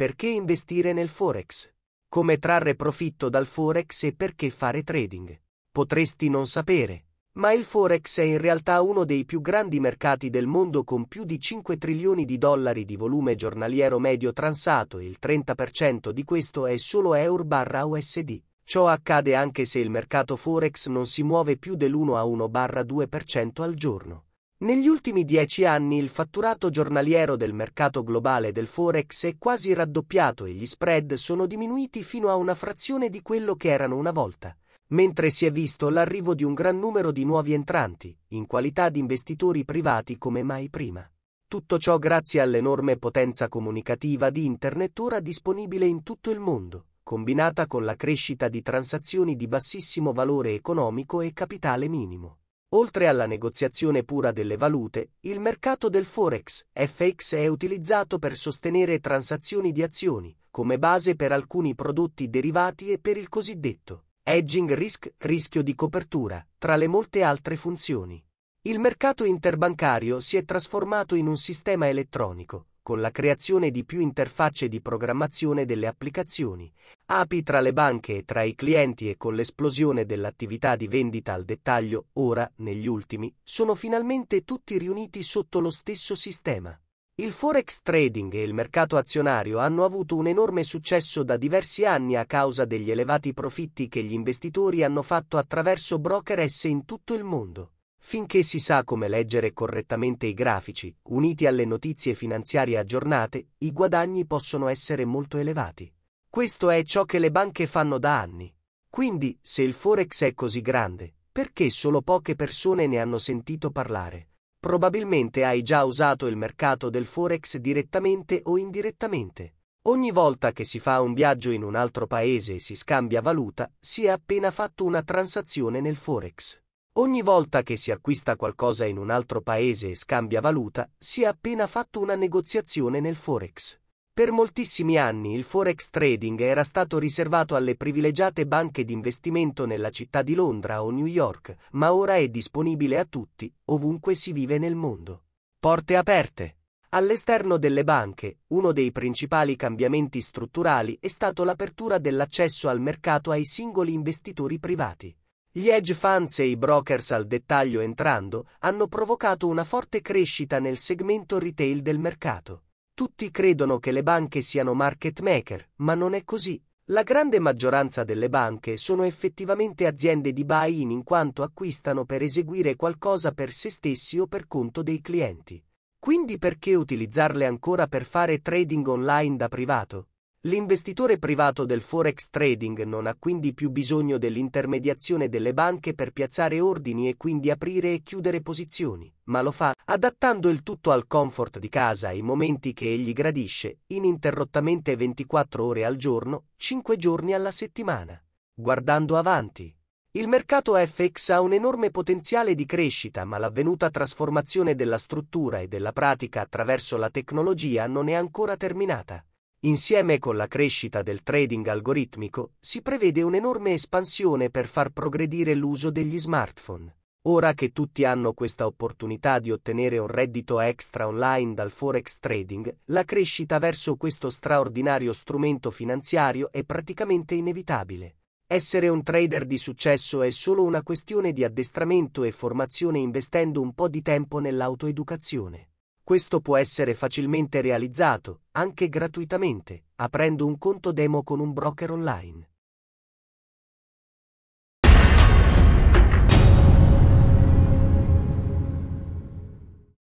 Perché investire nel Forex? Come trarre profitto dal Forex e perché fare trading? Potresti non sapere, ma il Forex è in realtà uno dei più grandi mercati del mondo con più di 5 trilioni di dollari di volume giornaliero medio transato e il 30% di questo è solo EUR barra USD. Ciò accade anche se il mercato Forex non si muove più dell'1 a 1 barra 2% al giorno. Negli ultimi dieci anni il fatturato giornaliero del mercato globale del Forex è quasi raddoppiato e gli spread sono diminuiti fino a una frazione di quello che erano una volta, mentre si è visto l'arrivo di un gran numero di nuovi entranti, in qualità di investitori privati come mai prima. Tutto ciò grazie all'enorme potenza comunicativa di Internet ora disponibile in tutto il mondo, combinata con la crescita di transazioni di bassissimo valore economico e capitale minimo. Oltre alla negoziazione pura delle valute, il mercato del Forex, FX, è utilizzato per sostenere transazioni di azioni, come base per alcuni prodotti derivati e per il cosiddetto hedging risk, rischio di copertura, tra le molte altre funzioni. Il mercato interbancario si è trasformato in un sistema elettronico, con la creazione di più interfacce di programmazione delle applicazioni, API tra le banche e tra i clienti e con l'esplosione dell'attività di vendita al dettaglio, ora, negli ultimi, sono finalmente tutti riuniti sotto lo stesso sistema. Il forex trading e il mercato azionario hanno avuto un enorme successo da diversi anni a causa degli elevati profitti che gli investitori hanno fatto attraverso broker S in tutto il mondo finché si sa come leggere correttamente i grafici, uniti alle notizie finanziarie aggiornate, i guadagni possono essere molto elevati. Questo è ciò che le banche fanno da anni. Quindi, se il forex è così grande, perché solo poche persone ne hanno sentito parlare? Probabilmente hai già usato il mercato del forex direttamente o indirettamente. Ogni volta che si fa un viaggio in un altro paese e si scambia valuta, si è appena fatto una transazione nel forex. Ogni volta che si acquista qualcosa in un altro paese e scambia valuta, si è appena fatto una negoziazione nel Forex. Per moltissimi anni il Forex trading era stato riservato alle privilegiate banche di investimento nella città di Londra o New York, ma ora è disponibile a tutti, ovunque si vive nel mondo. Porte aperte. All'esterno delle banche, uno dei principali cambiamenti strutturali è stato l'apertura dell'accesso al mercato ai singoli investitori privati. Gli hedge funds e i brokers al dettaglio entrando hanno provocato una forte crescita nel segmento retail del mercato. Tutti credono che le banche siano market maker, ma non è così. La grande maggioranza delle banche sono effettivamente aziende di buy-in in quanto acquistano per eseguire qualcosa per se stessi o per conto dei clienti. Quindi perché utilizzarle ancora per fare trading online da privato? L'investitore privato del forex trading non ha quindi più bisogno dell'intermediazione delle banche per piazzare ordini e quindi aprire e chiudere posizioni, ma lo fa adattando il tutto al comfort di casa ai momenti che egli gradisce, ininterrottamente 24 ore al giorno, 5 giorni alla settimana. Guardando avanti, il mercato FX ha un enorme potenziale di crescita, ma l'avvenuta trasformazione della struttura e della pratica attraverso la tecnologia non è ancora terminata. Insieme con la crescita del trading algoritmico, si prevede un'enorme espansione per far progredire l'uso degli smartphone. Ora che tutti hanno questa opportunità di ottenere un reddito extra online dal forex trading, la crescita verso questo straordinario strumento finanziario è praticamente inevitabile. Essere un trader di successo è solo una questione di addestramento e formazione investendo un po' di tempo nell'autoeducazione. Questo può essere facilmente realizzato, anche gratuitamente, aprendo un conto demo con un broker online.